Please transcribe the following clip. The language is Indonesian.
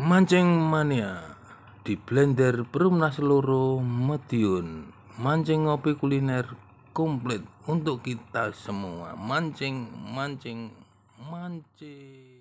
Mancing mania di blender Perumnas seluruh Medion Mancing ngopi kuliner komplit untuk kita semua. Mancing, mancing, mancing.